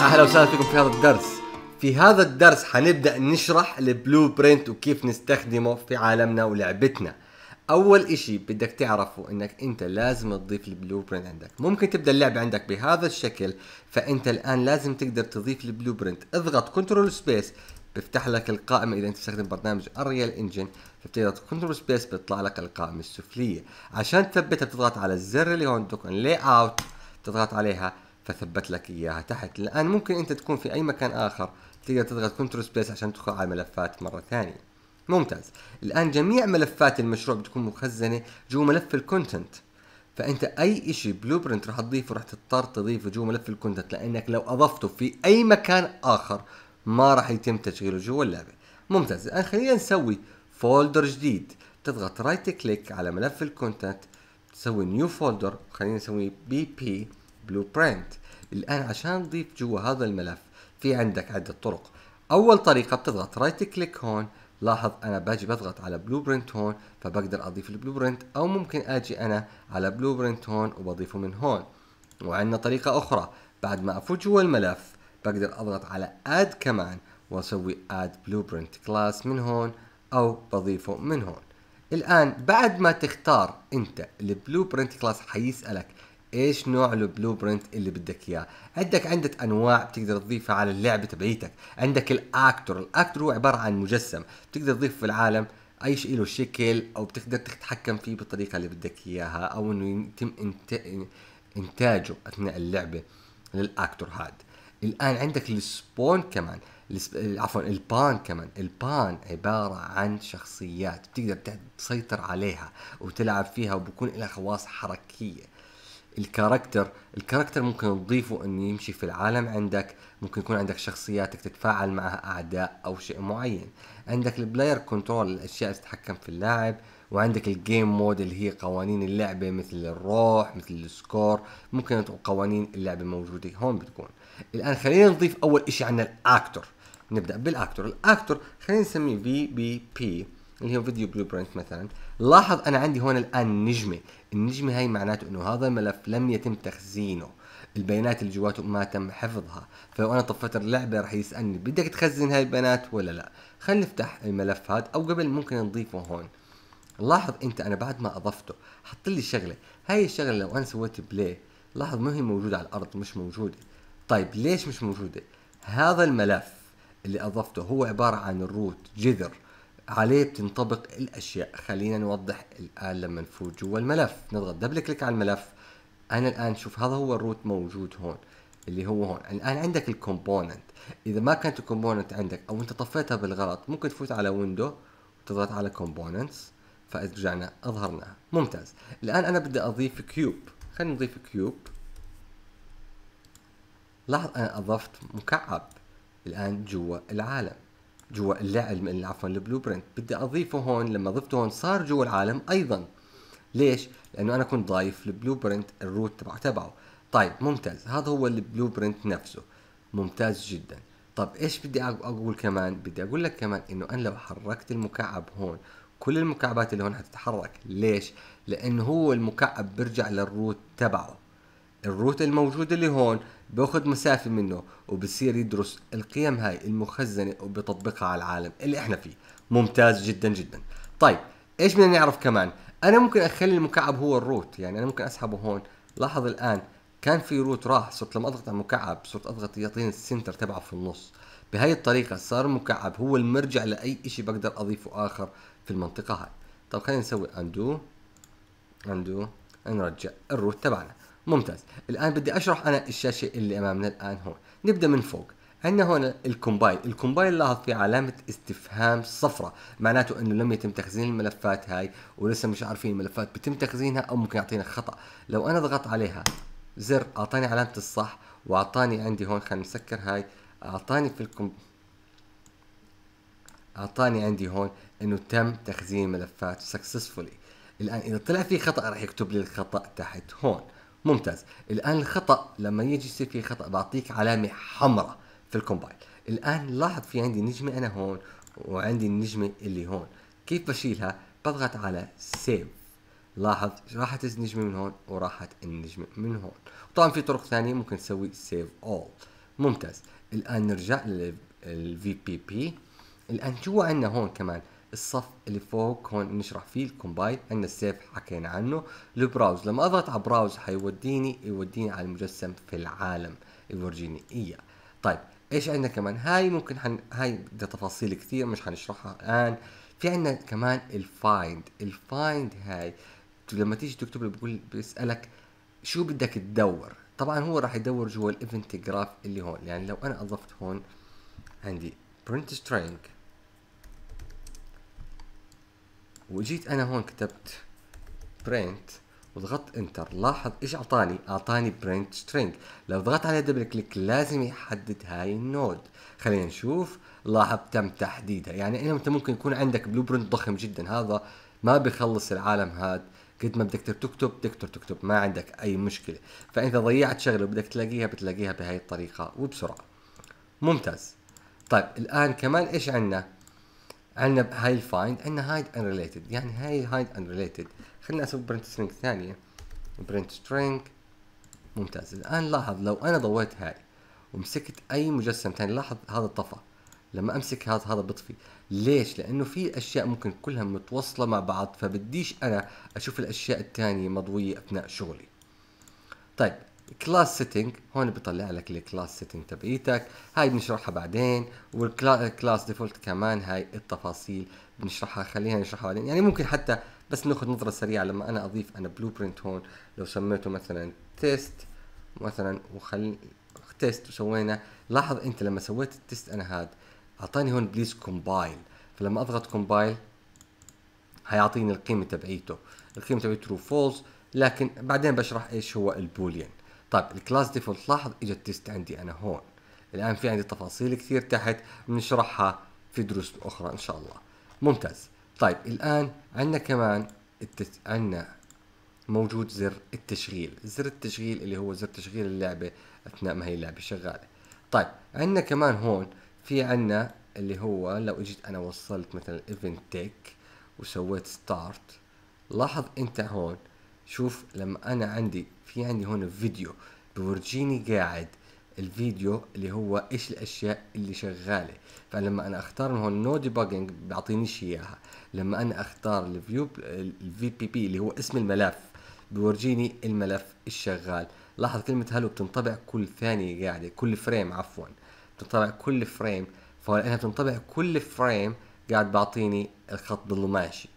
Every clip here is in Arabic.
اهلا وسهلا فيكم في هذا الدرس في هذا الدرس حنبدا نشرح البلو برينت وكيف نستخدمه في عالمنا ولعبتنا اول اشي بدك تعرفه انك انت لازم تضيف البلو برينت عندك ممكن تبدا اللعبه عندك بهذا الشكل فانت الان لازم تقدر تضيف البلو برينت اضغط كنترول سبيس بيفتح لك القائمه اذا انت تستخدم برنامج اريال انجن فبتضغط كنترول سبيس بيطلع لك القائمه السفليه عشان تثبتها بتضغط على الزر اللي هون تكون لاي اوت تضغط عليها فثبت لك اياها تحت الان ممكن انت تكون في اي مكان اخر تقدر تضغط كنترول سبيس عشان تدخل على الملفات مره ثانيه ممتاز الان جميع ملفات المشروع بتكون مخزنه جوا ملف الكونتنت فانت اي شيء بلو برنت راح تضيفه راح تضطر تضيفه جوا ملف الكونتنت لانك لو اضفته في اي مكان اخر ما راح يتم تشغيله جوا اللعبه ممتاز الان خلينا نسوي فولدر جديد تضغط رايت كليك على ملف الكونتنت تسوي نيو فولدر خلينا نسوي بي بي بلو برينت الآن عشان تضيف جوا هذا الملف في عندك عدة طرق أول طريقة بتضغط رايت كليك هون لاحظ أنا باجي بضغط على بلو برنت هون فبقدر أضيف البلو برنت أو ممكن أجي أنا على بلو برنت هون وبضيفه من هون وعندنا طريقة أخرى بعد ما أفوت جوا الملف بقدر أضغط على اد كمان وأسوي اد بلو برنت كلاس من هون أو بضيفه من هون الآن بعد ما تختار أنت البلو برنت كلاس حيسألك ايش نوع البلو برنت اللي بدك اياه عندك عدة انواع بتقدر تضيفها على اللعبه تبعيتك عندك الاكتور الاكتور هو عباره عن مجسم بتقدر تضيف في العالم اي شيء له شكل او بتقدر تتحكم فيه بالطريقه اللي بدك اياها او انه يتم انت... انتاجه اثناء اللعبه للاكتور هاد الان عندك السبون كمان عفوا البان كمان البان عبارة عن شخصيات بتقدر تسيطر عليها وتلعب فيها وبكون لها خواص حركية الكاركتر الكاركتر ممكن تضيفه انه يمشي في العالم عندك ممكن يكون عندك شخصياتك تتفاعل معها اعداء او شيء معين عندك البلاير كنترول الاشياء اللي تتحكم في اللاعب وعندك الجيم مود اللي هي قوانين اللعبه مثل الروح مثل السكور ممكن قوانين اللعبه موجوده هون بتكون الان خلينا نضيف اول شيء عندنا الاكتر نبدا بالاكتر الاكتر خلينا نسميه في بي بي اللي هو فيديو بلو برنت مثلا لاحظ انا عندي هون الان نجمه النجمه هاي معناته انه هذا الملف لم يتم تخزينه البيانات اللي جواته ما تم حفظها فلو انا طفيت اللعبه راح يسالني بدك تخزن هاي البيانات ولا لا خلينا نفتح الملف هذا او قبل ممكن نضيفه هون لاحظ انت انا بعد ما اضفته حط لي شغله هاي الشغله لو انا سويت بلاي لاحظ ما هي موجوده على الارض مش موجوده طيب ليش مش موجوده هذا الملف اللي اضفته هو عباره عن الروت جذر عليه بتنطبق الاشياء خلينا نوضح الان لما نفوت جوا الملف نضغط دبل كليك على الملف انا الان شوف هذا هو الروت موجود هون اللي هو هون الان عندك الكومبوننت اذا ما كانت الكومبوننت عندك او انت طفيتها بالغلط ممكن تفوت على ويندو وتضغط على كومبوننتس فاذا رجعنا اظهرناها ممتاز الان انا بدي اضيف كيوب خلينا نضيف كيوب لاحظ انا اضفت مكعب الان جوا العالم جوا العلم عفوا البلو برنت بدي اضيفه هون لما ضفته هون صار جوا العالم ايضا ليش لانه انا كنت ضايف البلو برنت الروت تبعه تبعه طيب ممتاز هذا هو البلو برنت نفسه ممتاز جدا طب ايش بدي اقول كمان بدي اقول لك كمان انه انا لو حركت المكعب هون كل المكعبات اللي هون حتتحرك ليش لانه هو المكعب بيرجع للروت تبعه الروت الموجود اللي هون باخذ مسافة منه وبصير يدرس القيم هاي المخزنة وبيطبقها على العالم اللي احنا فيه ممتاز جدا جدا طيب ايش بدنا نعرف كمان انا ممكن اخلي المكعب هو الروت يعني انا ممكن اسحبه هون لاحظ الان كان في روت راح صرت لما اضغط على المكعب صرت اضغط يعطيني السنتر تبعه في النص بهاي الطريقة صار المكعب هو المرجع لأي شيء بقدر أضيفه آخر في المنطقة هاي طب خلينا نسوي أندو أندو نرجع الروت تبعنا ممتاز الان بدي اشرح انا الشاشه اللي امامنا الان هون نبدا من فوق عندنا هون الكومبايل الكومبايل لاحظ في علامة استفهام صفراء معناته انه لم يتم تخزين الملفات هاي ولسه مش عارفين الملفات بتم تخزينها او ممكن يعطينا خطأ لو انا ضغطت عليها زر اعطاني علامة الصح واعطاني عندي هون خلينا نسكر هاي اعطاني في الكم اعطاني عندي هون انه تم تخزين الملفات سكسسفولي الان اذا طلع في خطأ راح يكتب لي الخطأ تحت هون ممتاز الان الخطا لما يجي يصير في خطا بعطيك علامه حمراء في الكومبايل الان لاحظ في عندي نجمه انا هون وعندي النجمه اللي هون كيف بشيلها بضغط على سيف لاحظ راحت النجمه من هون وراحت النجمه من هون طبعا في طرق ثانيه ممكن تسوي سيف اول ممتاز الان نرجع للفي بي بي الان جوا عندنا هون كمان الصف اللي فوق هون نشرح فيه الكومبايل عندنا السيف حكينا عنه البراوز لما اضغط على براوز حيوديني يوديني على المجسم في العالم يورجيني اياه طيب ايش عندنا كمان هاي ممكن حن... هاي بدها تفاصيل كثير مش حنشرحها الان في عندنا كمان الفايند الفايند هاي لما تيجي تكتب له بقول بيسالك شو بدك تدور طبعا هو راح يدور جوا الايفنت جراف اللي هون يعني لو انا اضفت هون عندي برنت سترينج وجيت انا هون كتبت برنت وضغطت انتر لاحظ ايش اعطاني اعطاني برنت سترينج لو ضغطت على دبل كليك لازم يحدد هاي النود خلينا نشوف لاحظ تم تحديدها يعني انت ممكن يكون عندك بلو برنت ضخم جدا هذا ما بيخلص العالم هذا قد ما بدك تكتب تكتب تكتب ما عندك اي مشكله فانت ضيعت شغله وبدك تلاقيها بتلاقيها بهاي الطريقه وبسرعه ممتاز طيب الان كمان ايش عندنا عندنا هاي الفايند عندنا هايد انريليتد يعني هاي هايد انريليتد خلينا اسوي برنت سترينج ثانيه برنت سترينج ممتاز الان لاحظ لو انا ضويت هاي ومسكت اي مجسم ثاني لاحظ هذا طفى لما امسك هذا هذا بطفي ليش لانه في اشياء ممكن كلها متوصله مع بعض فبديش انا اشوف الاشياء الثانيه مضويه اثناء شغلي طيب كلاس سيتنج هون بيطلع لك الكلاس سيتنج تبعيتك هاي بنشرحها بعدين والكلاس ديفولت كمان هاي التفاصيل بنشرحها خلينا نشرحها بعدين يعني ممكن حتى بس ناخذ نظره سريعه لما انا اضيف انا بلو برنت هون لو سميته مثلا تيست مثلا وخلي تيست وسوينا لاحظ انت لما سويت التيست انا هاد اعطاني هون بليز كومبايل فلما اضغط كومبايل هيعطيني القيمه تبعيته القيمه تبعيته ترو فولس لكن بعدين بشرح ايش هو البوليان طيب الكلاس ديفولت لاحظ اجت تيست عندي انا هون الان في عندي تفاصيل كثير تحت بنشرحها في دروس اخرى ان شاء الله ممتاز طيب الان عندنا كمان التس... عندنا موجود زر التشغيل زر التشغيل اللي هو زر تشغيل اللعبه اثناء ما هي اللعبه شغاله طيب عندنا كمان هون في عندنا اللي هو لو اجيت انا وصلت مثلا ايفنت تيك وسويت ستارت لاحظ انت هون شوف لما انا عندي في عندي هون فيديو بورجيني قاعد الفيديو اللي هو ايش الاشياء اللي شغاله فلما انا اختار من هون نو ديباجنج بيعطينيش اياها لما انا اختار الفيو الفي بي بي اللي هو اسم الملف بورجيني الملف الشغال لاحظ كلمه هلو بتنطبع كل ثانيه قاعده كل فريم عفوا بتنطبع كل فريم فلانها بتنطبع كل فريم قاعد بعطيني الخط ماشي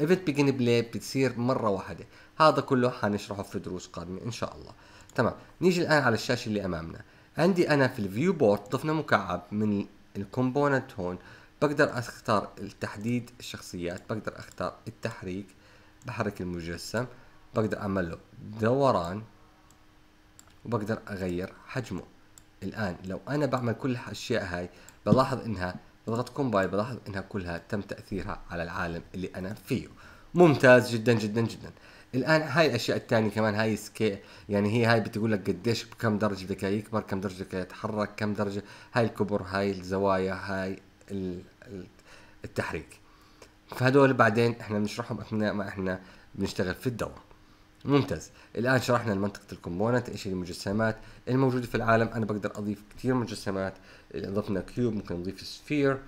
ايفنت بيجن بلاي بتصير مره واحده هذا كله حنشرحه في دروس قادمه ان شاء الله تمام نيجي الان على الشاشه اللي امامنا عندي انا في الفيو بورد ضفنا مكعب من الكومبوننت هون بقدر اختار التحديد الشخصيات بقدر اختار التحريك بحرك المجسم بقدر اعمل له دوران وبقدر اغير حجمه الان لو انا بعمل كل الاشياء هاي بلاحظ انها اضغط كومباي بلاحظ انها كلها تم تاثيرها على العالم اللي انا فيه ممتاز جدا جدا جدا الان هاي الاشياء الثانيه كمان هاي سكي يعني هي هاي بتقول لك قديش بكم درجه بدك يكبر كم درجه بدك يتحرك كم درجه هاي الكبر هاي الزوايا هاي التحريك فهدول بعدين احنا بنشرحهم اثناء ما احنا بنشتغل في الدوره ممتاز الان شرحنا منطقه الكومبوننت ايش المجسمات الموجوده في العالم انا بقدر اضيف كثير مجسمات اضفنا كيوب ممكن نضيف سفير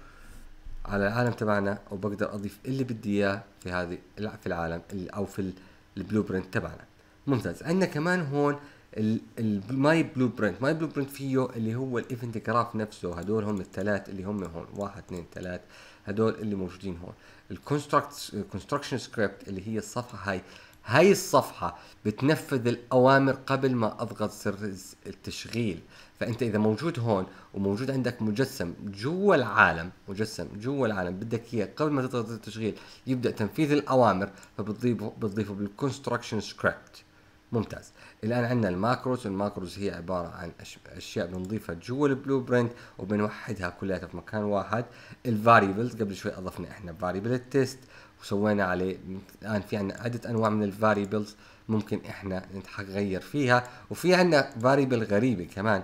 على العالم تبعنا وبقدر اضيف اللي بدي اياه في هذه في العالم او في البلو برنت تبعنا ممتاز عندنا كمان هون الماي بلو برنت ماي بلو برنت فيه اللي هو الايفنت جراف نفسه هدول هم الثلاث اللي هم هون واحد اثنين ثلاث هدول اللي موجودين هون الكونستراكت كونستراكشن سكريبت اللي هي الصفحه هاي هاي الصفحة بتنفذ الأوامر قبل ما أضغط زر التشغيل فأنت إذا موجود هون وموجود عندك مجسم جوا العالم مجسم جوا العالم بدك إياه قبل ما تضغط التشغيل يبدأ تنفيذ الأوامر فبتضيفه بتضيفه بالكونستراكشن سكريبت ممتاز الآن عندنا الماكروز والماكروز هي عبارة عن أشياء بنضيفها جوا البلو برنت وبنوحدها كلها في مكان واحد الفاريبلز قبل شوي أضفنا إحنا فاريبل التيست وسوينا عليه الان في عندنا عده انواع من الفاريبلز ممكن احنا نغير فيها وفي عندنا فاريبل غريبه كمان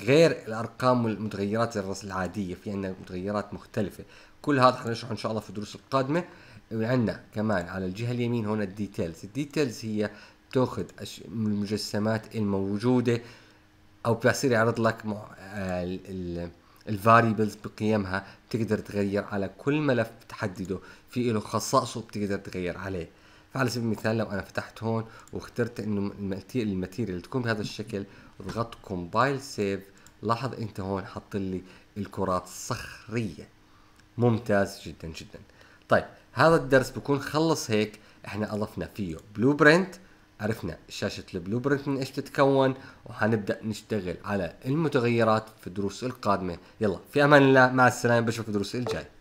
غير الارقام والمتغيرات العاديه في عندنا متغيرات مختلفه كل هذا حنشرحه ان شاء الله في الدروس القادمه وعندنا كمان على الجهه اليمين هون الديتيلز الديتيلز هي تاخذ المجسمات الموجوده او بيصير يعرض لك آه، الفاريبلز بقيمها بتقدر تغير على كل ملف بتحدده في له خصائصه بتقدر تغير عليه فعلى سبيل المثال لو انا فتحت هون واخترت انه الماتيريال تكون بهذا الشكل ضغطت كومبايل سيف لاحظ انت هون حط لي الكرات الصخريه ممتاز جدا جدا طيب هذا الدرس بكون خلص هيك احنا اضفنا فيه بلو برنت عرفنا شاشة البلو برنت من ايش تتكون وحنبدأ نشتغل على المتغيرات في الدروس القادمة يلا في امان الله مع السلامة بشوف الدروس الجاي